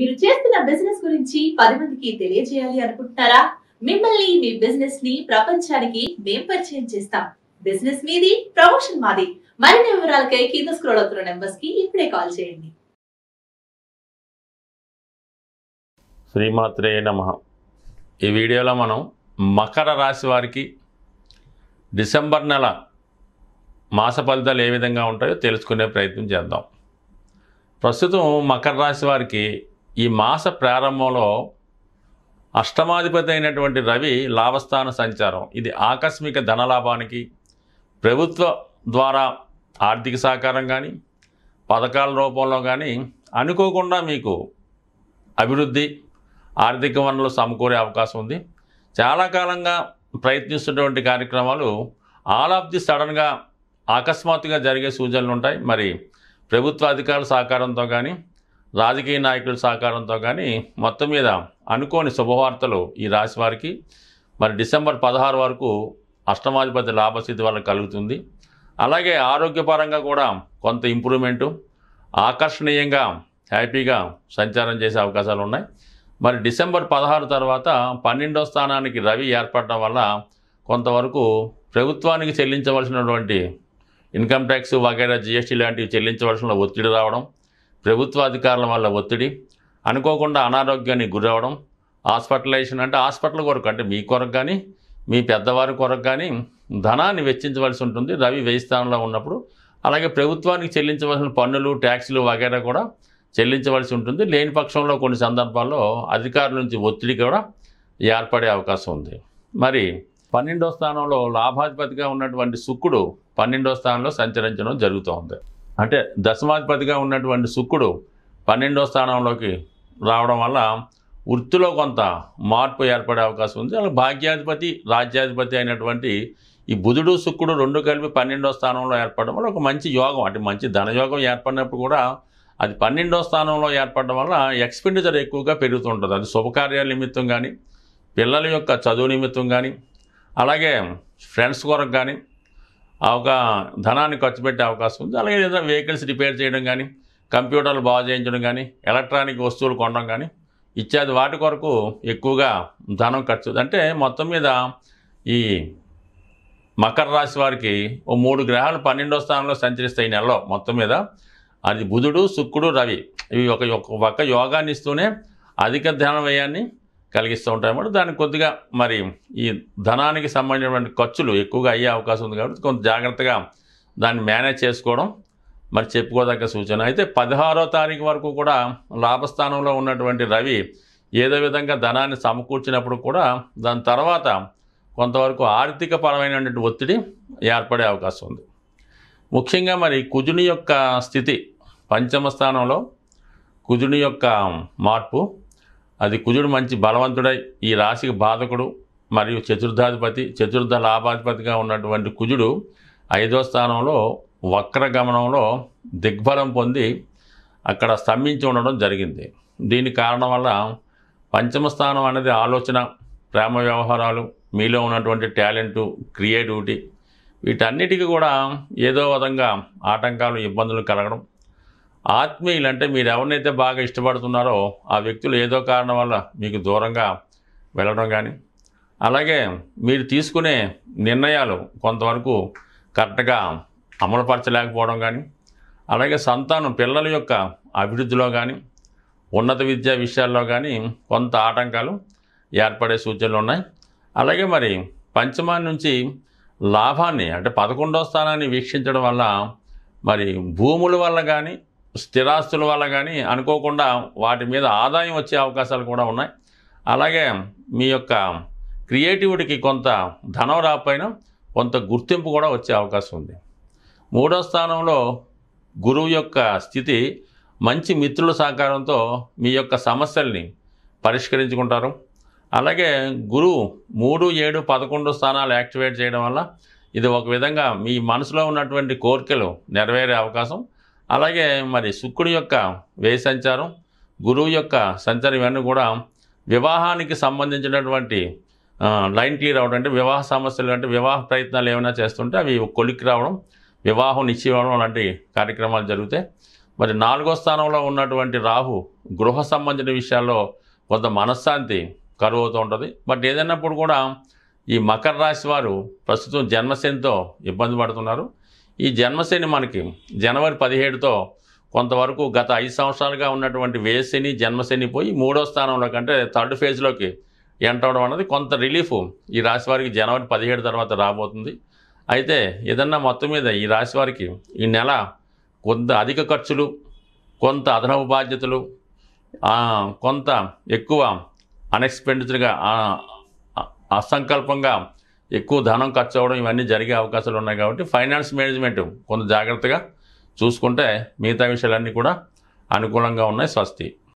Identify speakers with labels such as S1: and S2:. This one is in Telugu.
S1: మీరు చేస్తున్న బిజినెస్ గురించి పది మందికి తెలియజేయాలి అనుకుంటున్నారా మిమ్మల్ని మీ బిజినెస్ ని ప్రపంచానికి మేం పరిచయం చేస్తాం బిజినెస్ మీది ప్రమోషన్ మాది మరిన్ని వివరాలకై కింద స్క్రోల్ అవుతున్న నెంబర్స్ కి ఇప్పుడే కాల్ చేయండి శ్రీమాత్రే నమ ఈ వీడియోలో మనం మకర రాశి వారికి డిసెంబర్ నెల మాస ఫలితాలు ఏ విధంగా ఉంటాయో తెలుసుకునే ప్రయత్నం చేద్దాం ప్రస్తుతం మకర రాశి వారికి ఈ మాస ప్రారంభంలో అష్టమాధిపతి అయినటువంటి రవి లాభస్థాన సంచారం ఇది ఆకస్మిక ధనలాభానికి ప్రభుత్వ ద్వారా ఆర్థిక సహకారం కానీ పథకాల రూపంలో కానీ అనుకోకుండా మీకు అభివృద్ధి ఆర్థిక వనరులు సమకూరే అవకాశం ఉంది చాలా కాలంగా ప్రయత్నిస్తున్నటువంటి కార్యక్రమాలు ఆల్ ఆఫ్ ది సడన్గా అకస్మాత్తుగా జరిగే సూచనలు ఉంటాయి మరి ప్రభుత్వ అధికారుల సహకారంతో కానీ రాజకీయ నాయకుల సహకారంతో కానీ మొత్తం మీద అనుకోని శుభవార్తలు ఈ రాశి వారికి మరి డిసెంబర్ పదహారు వరకు అష్టమాధిపతి లాభస్థితి వల్ల కలుగుతుంది అలాగే ఆరోగ్యపరంగా కూడా కొంత ఇంప్రూవ్మెంటు ఆకర్షణీయంగా హ్యాపీగా సంచారం చేసే అవకాశాలు ఉన్నాయి మరి డిసెంబర్ పదహారు తర్వాత పన్నెండో స్థానానికి రవి ఏర్పడటం వల్ల కొంతవరకు ప్రభుత్వానికి చెల్లించవలసినటువంటి ఇన్కమ్ ట్యాక్స్ వగైరా జిఎస్టీ లాంటివి చెల్లించవలసిన ఒత్తిడి రావడం ప్రభుత్వాధికారుల వల్ల ఒత్తిడి అనుకోకుండా అనారోగ్యానికి గురవడం హాస్పిటలైజేషన్ అంటే హాస్పిటల్ కొరకు అంటే మీ కొరకు కానీ మీ పెద్దవారి కొరకు కానీ ధనాన్ని వెచ్చించవలసి ఉంటుంది రవి వ్యయ స్థానంలో ఉన్నప్పుడు అలాగే ప్రభుత్వానికి చెల్లించవలసిన పన్నులు ట్యాక్సులు వగేరా కూడా చెల్లించవలసి ఉంటుంది లేని పక్షంలో కొన్ని సందర్భాల్లో అధికారుల నుంచి ఒత్తిడి కూడా ఏర్పడే అవకాశం ఉంది మరి పన్నెండో స్థానంలో లాభాధిపతిగా ఉన్నటువంటి శుక్రుడు పన్నెండో స్థానంలో సంచరించడం జరుగుతూ ఉంది అంటే దశమాధిపతిగా ఉన్నటువంటి శుక్రుడు పన్నెండో స్థానంలోకి రావడం వల్ల వృత్తిలో కొంత మార్పు ఏర్పడే అవకాశం ఉంది అలా భాగ్యాధిపతి రాజ్యాధిపతి అయినటువంటి ఈ బుధుడు శుక్రుడు రెండు కలిపి పన్నెండో స్థానంలో ఏర్పడడం వల్ల ఒక మంచి యోగం అంటే మంచి ధనయోగం ఏర్పడినప్పుడు కూడా అది పన్నెండో స్థానంలో ఏర్పడడం వల్ల ఎక్స్పెండిచర్ ఎక్కువగా పెరుగుతుంటుంది అది శుభకార్యాల నిమిత్తం కానీ పిల్లల యొక్క చదువు నిమిత్తం కానీ అలాగే ఫ్రెండ్స్ కొరకు కానీ ఒక ధనాన్ని ఖర్చు పెట్టే అవకాశం ఉంది అలాగే ఏదైనా వెహికల్స్ రిపేర్ చేయడం కానీ కంప్యూటర్లు బాగు చేయించడం కానీ ఎలక్ట్రానిక్ వస్తువులు కొనడం కానీ ఇత్యాది వాటి కొరకు ఎక్కువగా ధనం ఖర్చు అంటే మొత్తం మీద ఈ మకర రాశి వారికి ఓ మూడు గ్రహాలు పన్నెండో స్థానంలో సంచరిస్తాయి ఈ నెలలో మొత్తం మీద అది బుధుడు శుక్రుడు రవి ఇవి ఒక ఒక యోగాన్ని ఇస్తూనే అధిక ధ్యానం వ్యయాన్ని కలిగిస్తూ ఉంటాయి అన్నమాట దానికి కొద్దిగా మరి ఈ ధనానికి సంబంధించినటువంటి ఖర్చులు ఎక్కువగా అయ్యే అవకాశం ఉంది కాబట్టి కొంత జాగ్రత్తగా దాన్ని మేనేజ్ చేసుకోవడం మరి చెప్పుకోదగ్గ సూచన అయితే పదహారో తారీఖు వరకు కూడా లాభస్థానంలో ఉన్నటువంటి రవి ఏదో విధంగా ధనాన్ని సమకూర్చినప్పుడు కూడా దాని తర్వాత కొంతవరకు ఆర్థిక పరమైనటువంటి ఒత్తిడి ఏర్పడే అవకాశం ఉంది ముఖ్యంగా మరి కుజుని యొక్క స్థితి పంచమ స్థానంలో కుజుని యొక్క మార్పు అది కుజుడు మంచి బలవంతుడై ఈ రాశికి బాధకుడు మరియు చతుర్థాధిపతి చతుర్థ లాభాధిపతిగా ఉన్నటువంటి కుజుడు ఐదో స్థానంలో వక్ర గమనంలో దిగ్బలం పొంది అక్కడ స్తంభించి ఉండడం జరిగింది దీని కారణం వల్ల పంచమ స్థానం అనేది ఆలోచన ప్రేమ వ్యవహారాలు మీలో ఉన్నటువంటి టాలెంటు క్రియేటివిటీ వీటన్నిటికీ కూడా ఏదో విధంగా ఆటంకాలు ఇబ్బందులు కలగడం ఆత్మీయులు అంటే మీరు ఎవరినైతే బాగా ఇష్టపడుతున్నారో ఆ వ్యక్తులు ఏదో కారణం వల్ల మీకు దూరంగా వెళ్ళడం కానీ అలాగే మీరు తీసుకునే నిర్ణయాలు కొంతవరకు కరెక్ట్గా అమలుపరచలేకపోవడం కానీ అలాగే సంతానం పిల్లల యొక్క అభివృద్ధిలో కానీ ఉన్నత విద్యా విషయాల్లో కానీ కొంత ఆటంకాలు ఏర్పడే సూచనలు ఉన్నాయి అలాగే మరి పంచమాన్ నుంచి లాభాన్ని అంటే పదకొండో స్థానాన్ని వీక్షించడం వల్ల మరి భూముల వల్ల కానీ స్థిరాస్తుల వల్ల కానీ అనుకోకుండా వాటి మీద ఆదాయం వచ్చే అవకాశాలు కూడా ఉన్నాయి అలాగే మీ యొక్క క్రియేటివిటీకి కొంత ధనం రాకపోయినా కొంత గుర్తింపు కూడా వచ్చే అవకాశం ఉంది మూడో స్థానంలో గురువు యొక్క స్థితి మంచి మిత్రుల సహకారంతో మీ యొక్క సమస్యల్ని పరిష్కరించుకుంటారు అలాగే గురువు మూడు ఏడు పదకొండు స్థానాలు యాక్టివేట్ చేయడం వల్ల ఇది ఒక విధంగా మీ మనసులో ఉన్నటువంటి కోరికలు నెరవేరే అవకాశం అలాగే మరి శుక్రుడి యొక్క వ్యయ సంచారం గురువు యొక్క సంచారం ఇవన్నీ కూడా వివాహానికి సంబంధించినటువంటి లైన్ క్లియర్ అవడం అంటే వివాహ సమస్యలు అంటే వివాహ ప్రయత్నాలు ఏమైనా చేస్తుంటే అవి కొలిక్కి రావడం వివాహం నిశ్చయం లాంటి కార్యక్రమాలు జరుగుతాయి మరి నాలుగో స్థానంలో ఉన్నటువంటి రాహు గృహ సంబంధించిన విషయాల్లో కొంత మనశ్శాంతి కరువు అవుతూ ఉంటుంది బట్ ఏదైనప్పుడు కూడా ఈ మకర రాశి వారు ప్రస్తుతం జన్మశనితో ఇబ్బంది పడుతున్నారు ఈ జన్మశని మనకి జనవరి పదిహేడుతో కొంతవరకు గత ఐదు సంవత్సరాలుగా ఉన్నటువంటి వేసిని జన్మశని పోయి మూడో స్థానంలో కంటే థర్డ్ ఫేజ్లోకి ఎంటవడం అనేది కొంత రిలీఫ్ ఈ రాశి వారికి జనవరి పదిహేడు తర్వాత రాబోతుంది అయితే ఏదన్నా మొత్తం మీద ఈ రాశి వారికి ఈ నెల కొంత అధిక ఖర్చులు కొంత అదనపు బాధ్యతలు కొంత ఎక్కువ అన్ఎక్స్పెండిచర్గా అసంకల్పంగా ఎక్కువ ధనం ఖర్చు అవ్వడం ఇవన్నీ జరిగే అవకాశాలు ఉన్నాయి కాబట్టి ఫైనాన్స్ మేనేజ్మెంట్ కొంత జాగ్రత్తగా చూసుకుంటే మిగతా విషయాలన్నీ కూడా అనుకూలంగా ఉన్నాయి స్వస్తి